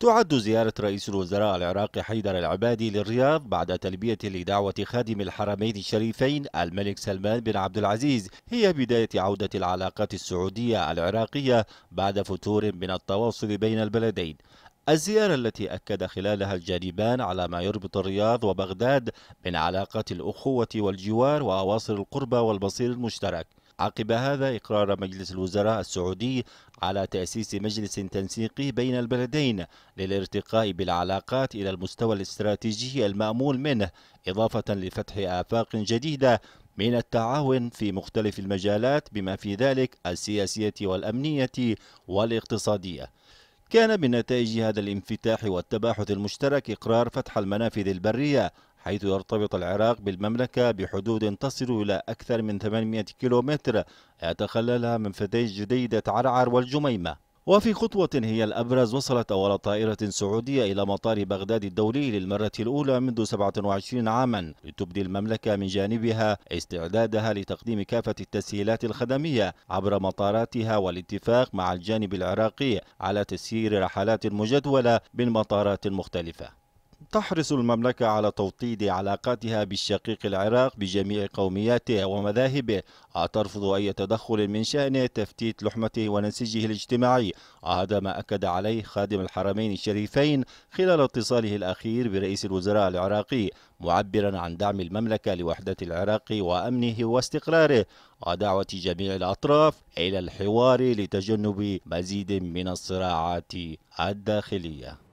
تعد زيارة رئيس الوزراء العراقي حيدر العبادي للرياض بعد تلبية لدعوة خادم الحرمين الشريفين الملك سلمان بن عبد العزيز هي بداية عودة العلاقات السعودية العراقية بعد فتور من التواصل بين البلدين الزيارة التي أكد خلالها الجانبان على ما يربط الرياض وبغداد من علاقات الأخوة والجوار وأواصر القربة والبصير المشترك عقب هذا إقرار مجلس الوزراء السعودي على تأسيس مجلس تنسيقي بين البلدين للارتقاء بالعلاقات إلى المستوى الاستراتيجي المأمول منه إضافة لفتح آفاق جديدة من التعاون في مختلف المجالات بما في ذلك السياسية والأمنية والاقتصادية كان من نتائج هذا الانفتاح والتباحث المشترك إقرار فتح المنافذ البرية حيث يرتبط العراق بالمملكة بحدود تصل إلى أكثر من 800 كيلومتر يتخللها منفذي جديدة عرعر والجميمة وفي خطوة هي الأبرز وصلت أول طائرة سعودية إلى مطار بغداد الدولي للمرة الأولى منذ 27 عاما لتبدي المملكة من جانبها استعدادها لتقديم كافة التسهيلات الخدمية عبر مطاراتها والاتفاق مع الجانب العراقي على تسيير رحلات مجدولة بالمطارات المختلفة تحرص المملكة على توطيد علاقاتها بالشقيق العراق بجميع قومياته ومذاهبه وترفض أي تدخل من شأنه تفتيت لحمته ونسيجه الاجتماعي هذا ما أكد عليه خادم الحرمين الشريفين خلال اتصاله الأخير برئيس الوزراء العراقي معبرا عن دعم المملكة لوحدة العراق وأمنه واستقراره ودعوة جميع الأطراف إلى الحوار لتجنب مزيد من الصراعات الداخلية